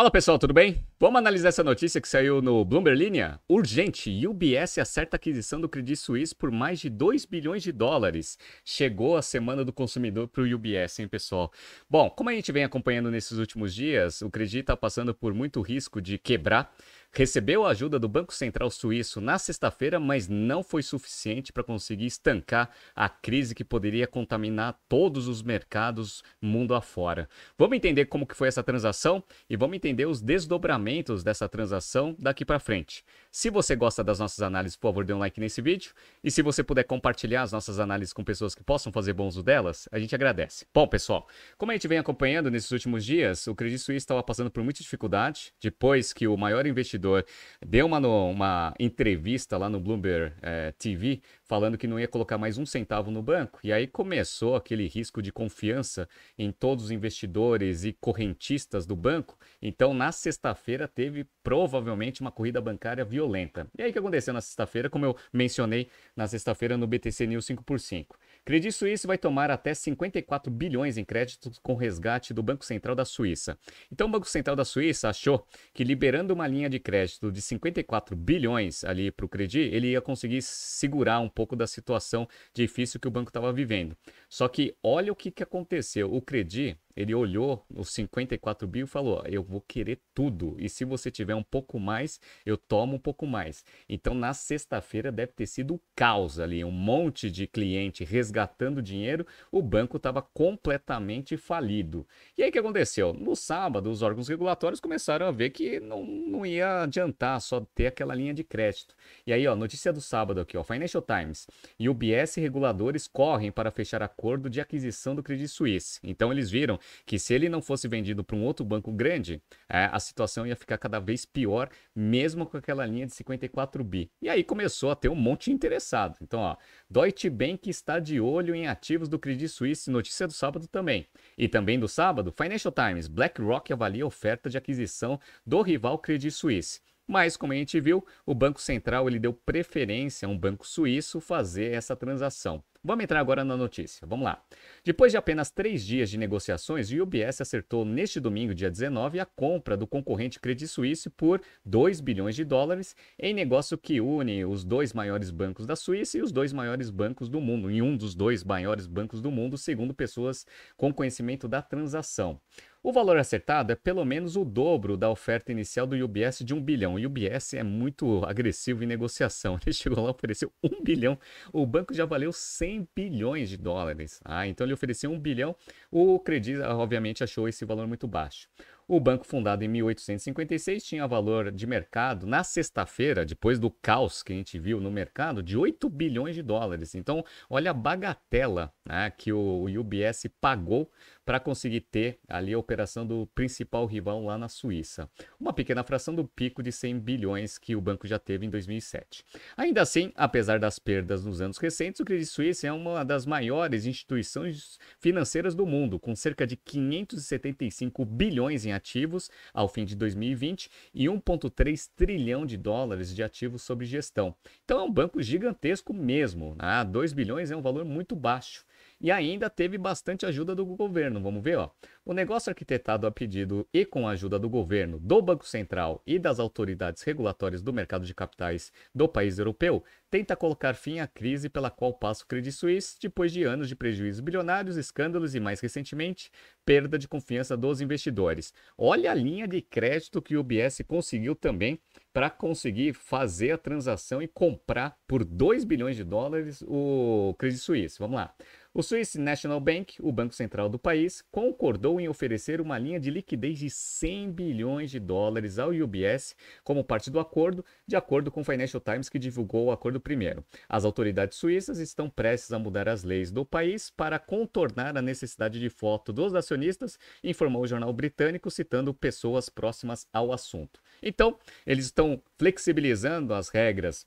Fala pessoal, tudo bem? Vamos analisar essa notícia que saiu no Bloomberg Linha? Urgente, UBS acerta a aquisição do Credit Suisse por mais de 2 bilhões de dólares. Chegou a semana do consumidor para o UBS, hein pessoal? Bom, como a gente vem acompanhando nesses últimos dias, o Credit está passando por muito risco de quebrar recebeu a ajuda do Banco Central Suíço na sexta-feira, mas não foi suficiente para conseguir estancar a crise que poderia contaminar todos os mercados mundo afora. Vamos entender como que foi essa transação e vamos entender os desdobramentos dessa transação daqui para frente. Se você gosta das nossas análises, por favor, dê um like nesse vídeo e se você puder compartilhar as nossas análises com pessoas que possam fazer bom uso delas, a gente agradece. Bom, pessoal, como a gente vem acompanhando nesses últimos dias, o Credit suíço estava passando por muita dificuldade depois que o maior investidor investidor deu uma, uma entrevista lá no Bloomberg é, TV falando que não ia colocar mais um centavo no banco. E aí começou aquele risco de confiança em todos os investidores e correntistas do banco. Então, na sexta-feira, teve provavelmente uma corrida bancária violenta. E aí o que aconteceu na sexta-feira, como eu mencionei na sexta-feira no BTC News 5 por 5 Credit Suisse vai tomar até 54 bilhões em créditos com resgate do Banco Central da Suíça. Então, o Banco Central da Suíça achou que liberando uma linha de crédito de 54 bilhões ali para o Credit, ele ia conseguir segurar um pouco da situação difícil que o banco estava vivendo. Só que olha o que, que aconteceu. O Credit ele olhou os 54 bi e falou: Eu vou querer tudo. E se você tiver um pouco mais, eu tomo um pouco mais. Então, na sexta-feira, deve ter sido caos ali. Um monte de cliente resgatando dinheiro. O banco estava completamente falido. E aí, o que aconteceu? No sábado, os órgãos regulatórios começaram a ver que não, não ia adiantar só ter aquela linha de crédito. E aí, ó, notícia do sábado aqui, ó, Financial Times. E UBS reguladores correm para fechar acordo de aquisição do Credit Suisse. Então, eles viram que se ele não fosse vendido para um outro banco grande, é, a situação ia ficar cada vez pior, mesmo com aquela linha de 54 bi. E aí começou a ter um monte interessado. Então, ó, Deutsche Bank está de olho em ativos do Credit Suisse, notícia do sábado também. E também do sábado, Financial Times, BlackRock avalia oferta de aquisição do rival Credit Suisse. Mas, como a gente viu, o Banco Central ele deu preferência a um banco suíço fazer essa transação. Vamos entrar agora na notícia. Vamos lá. Depois de apenas três dias de negociações, o UBS acertou neste domingo, dia 19, a compra do concorrente Credit Suisse por 2 bilhões de dólares, em negócio que une os dois maiores bancos da Suíça e os dois maiores bancos do mundo, em um dos dois maiores bancos do mundo, segundo pessoas com conhecimento da transação. O valor acertado é pelo menos o dobro da oferta inicial do UBS de 1 bilhão. O UBS é muito agressivo em negociação. Ele chegou lá e ofereceu 1 bilhão. O banco já valeu 100 bilhões de dólares. Ah, então ele ofereceu 1 bilhão. O Credit, obviamente, achou esse valor muito baixo. O banco, fundado em 1856, tinha valor de mercado na sexta-feira, depois do caos que a gente viu no mercado, de 8 bilhões de dólares. Então, olha a bagatela né, que o UBS pagou para conseguir ter ali a operação do principal rival lá na Suíça, uma pequena fração do pico de 100 bilhões que o banco já teve em 2007. Ainda assim, apesar das perdas nos anos recentes, o Credit Suisse é uma das maiores instituições financeiras do mundo, com cerca de 575 bilhões em ativos ao fim de 2020 e 1,3 trilhão de dólares de ativos sob gestão. Então é um banco gigantesco mesmo, ah, né? 2 bilhões é um valor muito baixo e ainda teve bastante ajuda do governo. Vamos ver, ó. O negócio arquitetado a pedido e com a ajuda do governo, do Banco Central e das autoridades regulatórias do mercado de capitais do país europeu tenta colocar fim à crise pela qual passa o Credit Suisse depois de anos de prejuízos bilionários, escândalos e mais recentemente perda de confiança dos investidores. Olha a linha de crédito que o UBS conseguiu também para conseguir fazer a transação e comprar por 2 bilhões de dólares o Credit Suisse. Vamos lá. O Swiss National Bank, o banco central do país, concordou em oferecer uma linha de liquidez de 100 bilhões de dólares ao UBS como parte do acordo, de acordo com o Financial Times que divulgou o acordo primeiro. As autoridades suíças estão prestes a mudar as leis do país para contornar a necessidade de foto dos acionistas negacionistas, informou o jornal britânico, citando pessoas próximas ao assunto. Então, eles estão flexibilizando as regras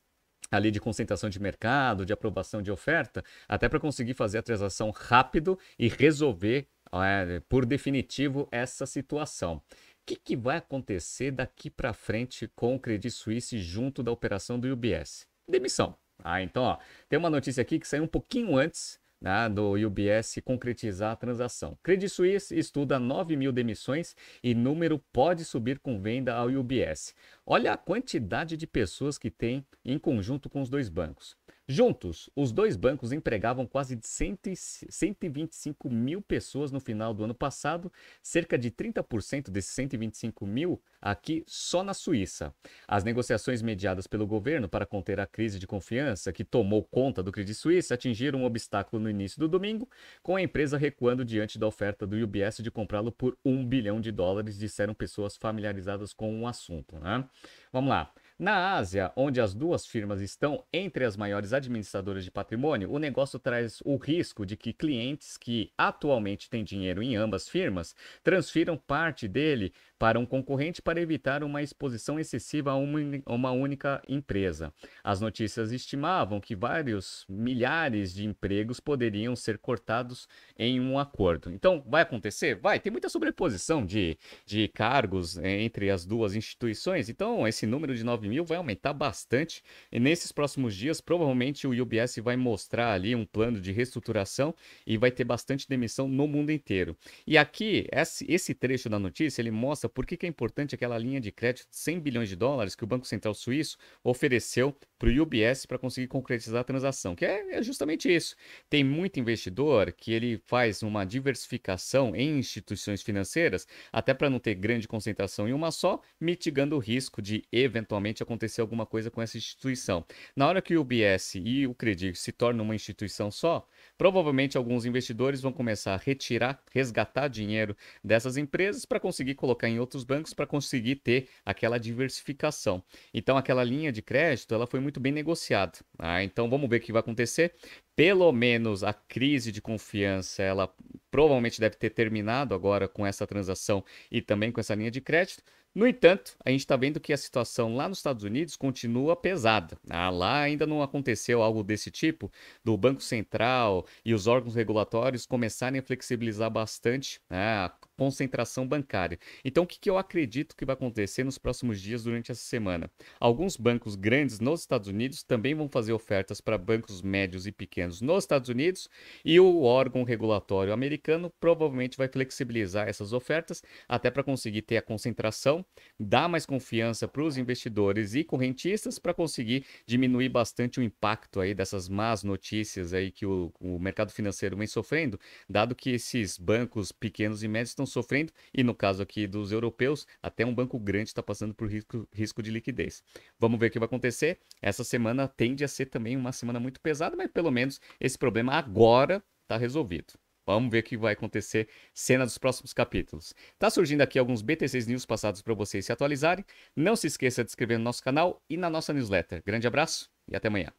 ali de concentração de mercado, de aprovação de oferta, até para conseguir fazer a transação rápido e resolver é, por definitivo essa situação. O que, que, vai acontecer daqui para frente com o Credit Suisse junto da operação do UBS? Demissão. Ah, então, ó, tem uma notícia aqui que saiu um pouquinho antes né, do UBS concretizar a transação. Credit Suisse estuda 9 mil demissões e número pode subir com venda ao UBS. Olha a quantidade de pessoas que tem em conjunto com os dois bancos. Juntos, os dois bancos empregavam quase 125 mil pessoas no final do ano passado, cerca de 30% desses 125 mil aqui só na Suíça. As negociações mediadas pelo governo para conter a crise de confiança que tomou conta do Credit Suisse atingiram um obstáculo no início do domingo, com a empresa recuando diante da oferta do UBS de comprá-lo por 1 bilhão de dólares, disseram pessoas familiarizadas com o assunto. Né? Vamos lá. Na Ásia, onde as duas firmas estão entre as maiores administradoras de patrimônio, o negócio traz o risco de que clientes que atualmente têm dinheiro em ambas firmas transfiram parte dele para um concorrente para evitar uma exposição excessiva a uma, única empresa. As notícias estimavam que vários milhares de empregos poderiam ser cortados em um acordo. Então, vai acontecer? Vai. Tem muita sobreposição de, de cargos eh, entre as duas instituições, então esse número de 9 mil vai aumentar bastante e nesses próximos dias provavelmente o UBS vai mostrar ali um plano de reestruturação e vai ter bastante demissão no mundo inteiro. E aqui, esse trecho da notícia, ele mostra por que é importante aquela linha de crédito de 100 bilhões de dólares que o Banco Central Suíço ofereceu para o UBS para conseguir concretizar a transação, que é, é justamente isso. Tem muito investidor que ele faz uma diversificação em instituições financeiras, até para não ter grande concentração em uma só, mitigando o risco de eventualmente acontecer alguma coisa com essa instituição. Na hora que o UBS e o Credit se tornam uma instituição só, provavelmente alguns investidores vão começar a retirar, resgatar dinheiro dessas empresas para conseguir colocar em outros bancos para conseguir ter aquela diversificação. Então aquela linha de crédito ela foi muito bem negociada. Ah, então vamos ver o que vai acontecer pelo menos a crise de confiança, ela provavelmente deve ter terminado agora com essa transação e também com essa linha de crédito. No entanto, a gente está vendo que a situação lá nos Estados Unidos continua pesada. Ah, lá ainda não aconteceu algo desse tipo, do Banco Central e os órgãos regulatórios começarem a flexibilizar bastante né, a concentração bancária. Então, o que, que eu acredito que vai acontecer nos próximos dias durante essa semana? Alguns bancos grandes nos Estados Unidos também vão fazer ofertas para bancos médios e pequenos nos Estados Unidos e o órgão regulatório americano provavelmente vai flexibilizar essas ofertas até para conseguir ter a concentração dá mais confiança para os investidores e correntistas para conseguir diminuir bastante o impacto aí dessas más notícias aí que o, o mercado financeiro vem sofrendo, dado que esses bancos pequenos e médios estão sofrendo e no caso aqui dos europeus, até um banco grande está passando por risco, risco de liquidez. Vamos ver o que vai acontecer. Essa semana tende a ser também uma semana muito pesada, mas pelo menos esse problema agora está resolvido. Vamos ver o que vai acontecer, cena dos próximos capítulos. Tá surgindo aqui alguns BTCs News passados para vocês se atualizarem. Não se esqueça de se inscrever no nosso canal e na nossa newsletter. Grande abraço e até amanhã.